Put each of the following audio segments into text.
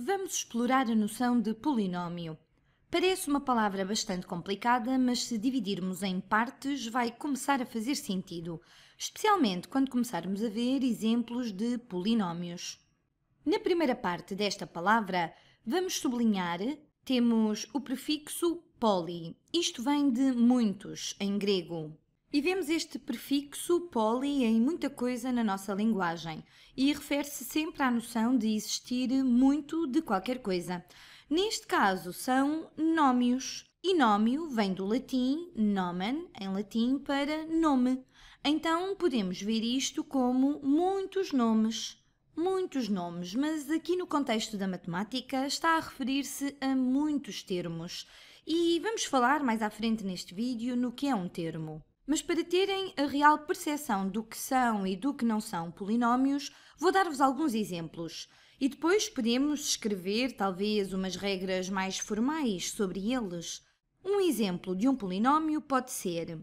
vamos explorar a noção de polinómio. Parece uma palavra bastante complicada, mas se dividirmos em partes vai começar a fazer sentido, especialmente quando começarmos a ver exemplos de polinómios. Na primeira parte desta palavra, vamos sublinhar, temos o prefixo poli. Isto vem de muitos em grego. E vemos este prefixo poli em muita coisa na nossa linguagem e refere-se sempre à noção de existir muito de qualquer coisa. Neste caso são nómios. E nômio vem do latim nomen, em latim, para nome. Então podemos ver isto como muitos nomes. Muitos nomes, mas aqui no contexto da matemática está a referir-se a muitos termos. E vamos falar mais à frente neste vídeo no que é um termo. Mas para terem a real percepção do que são e do que não são polinómios, vou dar-vos alguns exemplos. E depois podemos escrever, talvez, umas regras mais formais sobre eles. Um exemplo de um polinómio pode ser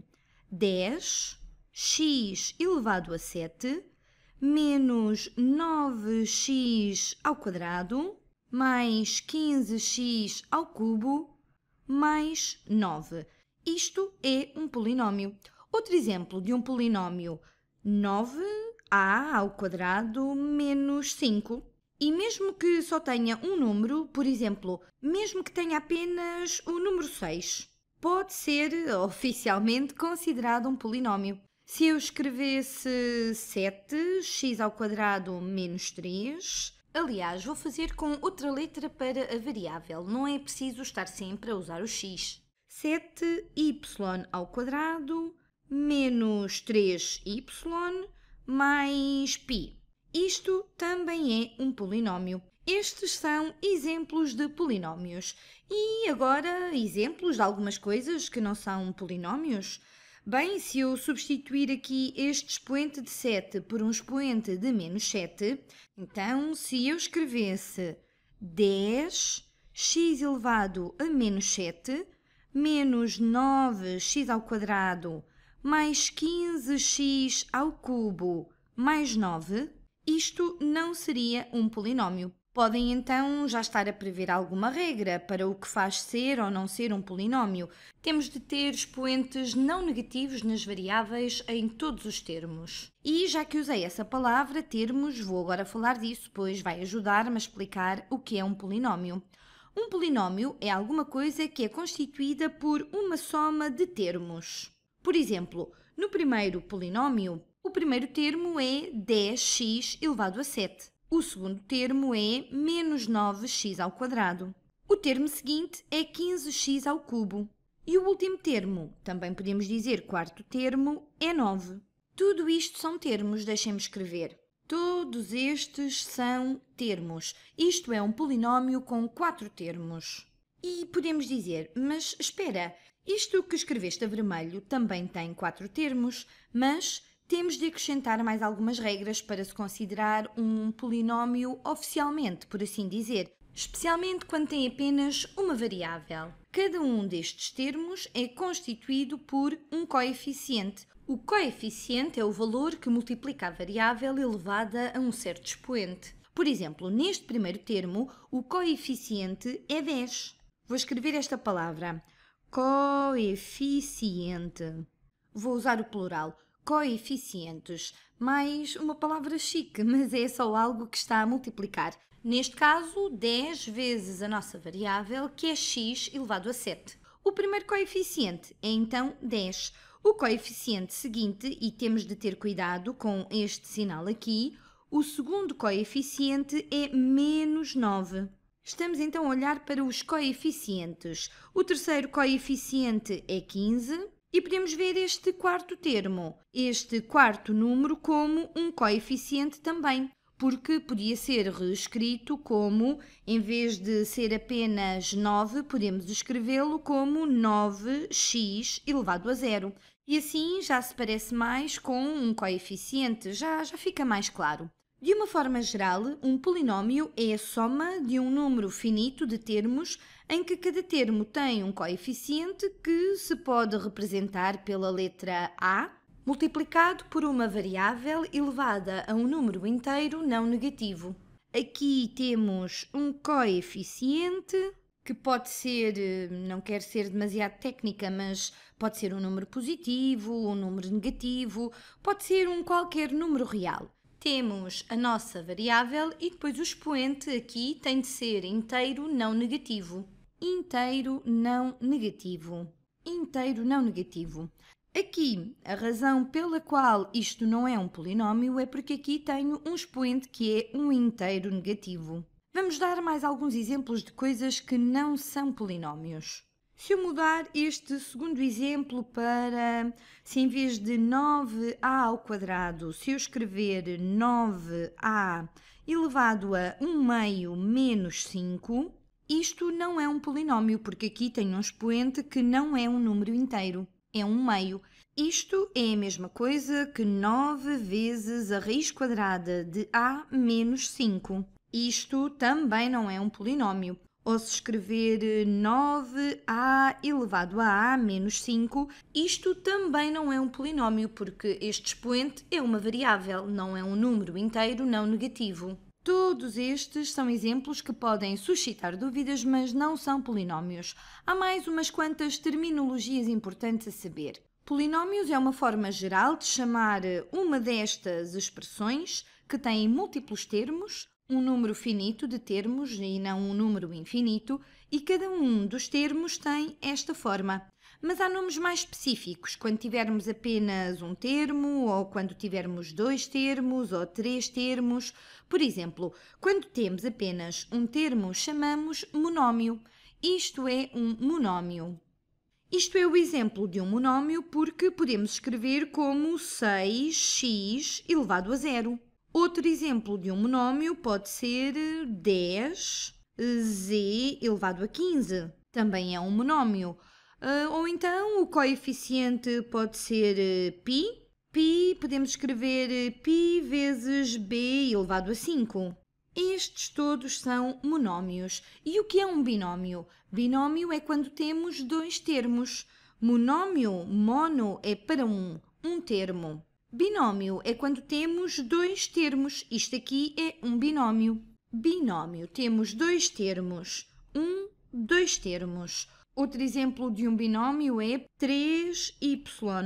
10 x elevado a 7 menos 9x ao quadrado mais 15x ao cubo mais 9. Isto é um polinómio. Outro exemplo de um polinómio 9a ao quadrado menos 5. E mesmo que só tenha um número, por exemplo, mesmo que tenha apenas o número 6, pode ser oficialmente considerado um polinómio. Se eu escrevesse 7x ao quadrado menos 3, aliás, vou fazer com outra letra para a variável, não é preciso estar sempre a usar o x. 7y ao quadrado menos 3y mais π. Isto também é um polinómio. Estes são exemplos de polinómios. E agora, exemplos de algumas coisas que não são polinómios? Bem, se eu substituir aqui este expoente de 7 por um expoente de menos 7, então se eu escrevesse 10x elevado a menos 7 menos 9x ao quadrado mais 15x ao cubo mais 9, isto não seria um polinómio. Podem então já estar a prever alguma regra para o que faz ser ou não ser um polinómio. Temos de ter expoentes não negativos nas variáveis em todos os termos. E já que usei essa palavra, termos, vou agora falar disso, pois vai ajudar-me a explicar o que é um polinómio. Um polinómio é alguma coisa que é constituída por uma soma de termos. Por exemplo, no primeiro polinômio, o primeiro termo é 10x elevado a 7. O segundo termo é menos 9x ao quadrado. O termo seguinte é 15x ao cubo. E o último termo, também podemos dizer quarto termo, é 9. Tudo isto são termos, deixem-me escrever. Todos estes são termos. Isto é um polinômio com quatro termos. E podemos dizer, mas espera, isto que escreveste a vermelho também tem quatro termos, mas temos de acrescentar mais algumas regras para se considerar um polinómio oficialmente, por assim dizer, especialmente quando tem apenas uma variável. Cada um destes termos é constituído por um coeficiente. O coeficiente é o valor que multiplica a variável elevada a um certo expoente. Por exemplo, neste primeiro termo, o coeficiente é 10. Vou escrever esta palavra: coeficiente. Vou usar o plural coeficientes, mais uma palavra chique, mas é só algo que está a multiplicar. Neste caso, 10 vezes a nossa variável, que é x elevado a 7. O primeiro coeficiente é então 10. O coeficiente seguinte, e temos de ter cuidado com este sinal aqui, o segundo coeficiente é menos 9. Estamos então a olhar para os coeficientes. O terceiro coeficiente é 15 e podemos ver este quarto termo, este quarto número, como um coeficiente também, porque podia ser reescrito como, em vez de ser apenas 9, podemos escrevê-lo como 9x elevado a zero. E assim já se parece mais com um coeficiente, já, já fica mais claro. De uma forma geral, um polinómio é a soma de um número finito de termos em que cada termo tem um coeficiente que se pode representar pela letra A, multiplicado por uma variável elevada a um número inteiro não negativo. Aqui temos um coeficiente que pode ser, não quero ser demasiado técnica, mas pode ser um número positivo, um número negativo, pode ser um qualquer número real temos a nossa variável e depois o expoente aqui tem de ser inteiro não negativo. Inteiro não negativo. Inteiro não negativo. Aqui, a razão pela qual isto não é um polinómio é porque aqui tenho um expoente que é um inteiro negativo. Vamos dar mais alguns exemplos de coisas que não são polinómios. Se eu mudar este segundo exemplo para, se em vez de 9a ao quadrado, se eu escrever 9a elevado a 1 meio menos 5, isto não é um polinómio, porque aqui tem um expoente que não é um número inteiro, é um meio. Isto é a mesma coisa que 9 vezes a raiz quadrada de a menos 5. Isto também não é um polinómio ou se escrever 9a eh, elevado a a menos 5, isto também não é um polinómio, porque este expoente é uma variável, não é um número inteiro não negativo. Todos estes são exemplos que podem suscitar dúvidas, mas não são polinómios. Há mais umas quantas terminologias importantes a saber. Polinómios é uma forma geral de chamar eh, uma destas expressões que tem múltiplos termos um número finito de termos e não um número infinito, e cada um dos termos tem esta forma. Mas há nomes mais específicos, quando tivermos apenas um termo, ou quando tivermos dois termos, ou três termos. Por exemplo, quando temos apenas um termo, chamamos monómio. Isto é um monómio. Isto é o exemplo de um monómio porque podemos escrever como 6x elevado a zero. Outro exemplo de um monómio pode ser 10z eh, eh, elevado a 15. Também é um monómio. Eh, ou então o coeficiente pode ser π. π podemos escrever π vezes b elevado a 5. Estes todos são monómios. E o que é um binómio? Binómio é quando temos dois termos. Monómio, mono, é para um, um termo. Binómio é quando temos dois termos. Isto aqui é um binómio. Binómio, temos dois termos. Um, dois termos. Outro exemplo de um binómio é 3y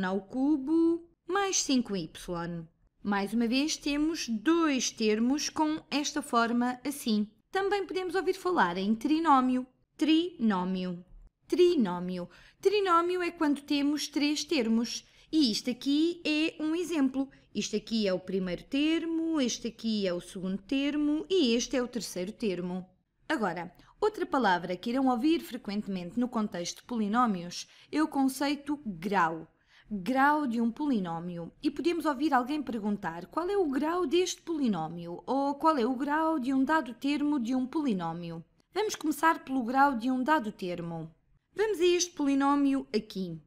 ao cubo mais 5y. Mais uma vez, temos dois termos com esta forma assim. Também podemos ouvir falar em trinómio. Trinómio. Trinómio. Trinómio é quando temos três termos. E isto aqui é um exemplo. Isto aqui é o primeiro termo, este aqui é o segundo termo e este é o terceiro termo. Agora, outra palavra que irão ouvir frequentemente no contexto de polinómios é o conceito grau. Grau de um polinómio. E podemos ouvir alguém perguntar qual é o grau deste polinómio ou qual é o grau de um dado termo de um polinómio. Vamos começar pelo grau de um dado termo. Vamos a este polinómio aqui.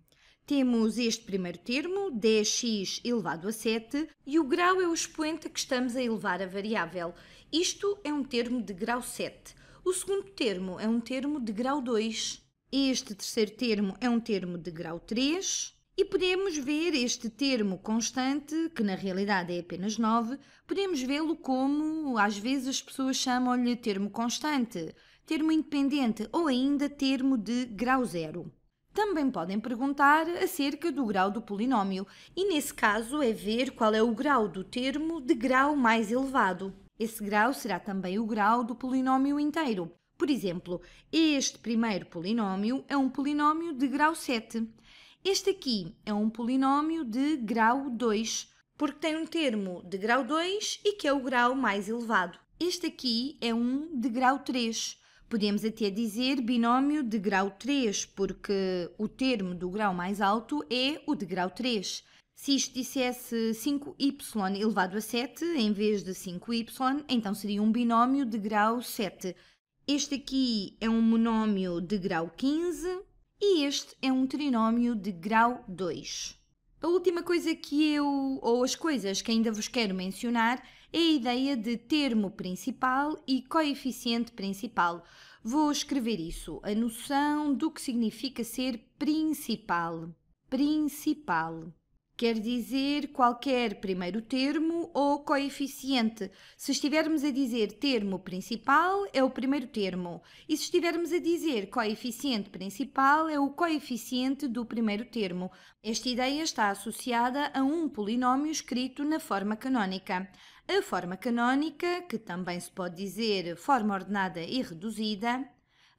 Temos este primeiro termo, 10x elevado a 7, e o grau é o expoente a que estamos a elevar a variável. Isto é um termo de grau 7. O segundo termo é um termo de grau 2. Este terceiro termo é um termo de grau 3. E podemos ver este termo constante, que na realidade é apenas 9, podemos vê-lo como às vezes as pessoas chamam-lhe termo constante, termo independente ou ainda termo de grau zero. Também podem perguntar acerca do grau do polinómio, e nesse caso é ver qual é o grau do termo de grau mais elevado. Esse grau será também o grau do polinómio inteiro. Por exemplo, este primeiro polinómio é um polinómio de grau 7. Este aqui é um polinómio de grau 2, porque tem um termo de grau 2 e que é o grau mais elevado. Este aqui é um de grau 3, Podemos até dizer binómio de grau 3, porque o termo do grau mais alto é o de grau 3. Se isto dissesse 5y elevado a 7 em vez de 5y, então seria um binómio de grau 7. Este aqui é um monómio de grau 15 e este é um trinómio de grau 2. A última coisa que eu, ou as coisas que ainda vos quero mencionar, é a ideia de termo principal e coeficiente principal. Vou escrever isso, a noção do que significa ser principal. Principal. Quer dizer qualquer primeiro termo ou coeficiente. Se estivermos a dizer termo principal, é o primeiro termo. E se estivermos a dizer coeficiente principal, é o coeficiente do primeiro termo. Esta ideia está associada a um polinómio escrito na forma canónica. A forma canónica, que também se pode dizer forma ordenada e reduzida,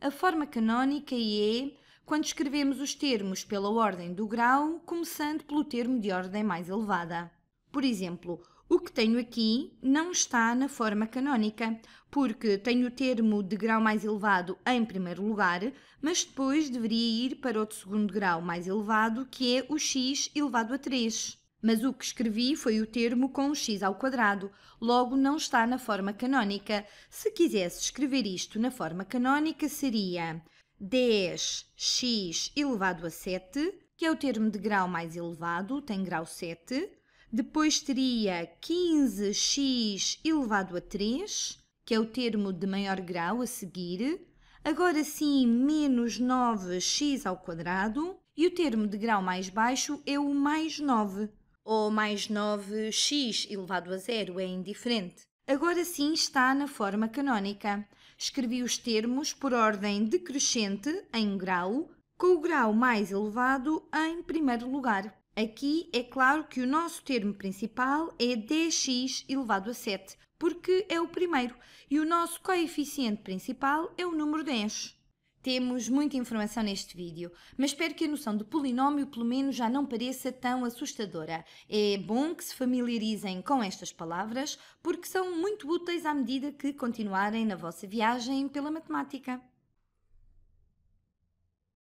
a forma canónica é quando escrevemos os termos pela ordem do grau, começando pelo termo de ordem mais elevada. Por exemplo, o que tenho aqui não está na forma canónica, porque tenho o termo de grau mais elevado em primeiro lugar, mas depois deveria ir para o de segundo grau mais elevado, que é o x elevado a 3 mas o que escrevi foi o termo com um x ao quadrado, logo não está na forma canónica. Se quisesse escrever isto na forma canónica, seria 10x elevado a 7, que é o termo de grau mais elevado, tem grau 7. Depois teria 15x elevado a 3, que é o termo de maior grau a seguir. Agora sim, menos 9x ao quadrado. E o termo de grau mais baixo é o mais 9 ou mais 9x elevado a zero é indiferente. Agora sim está na forma canónica. Escrevi os termos por ordem decrescente em grau, com o grau mais elevado em primeiro lugar. Aqui é claro que o nosso termo principal é 10x elevado a 7, porque é o primeiro, e o nosso coeficiente principal é o número 10. Temos muita informação neste vídeo, mas espero que a noção de polinómio pelo menos já não pareça tão assustadora. É bom que se familiarizem com estas palavras, porque são muito úteis à medida que continuarem na vossa viagem pela matemática.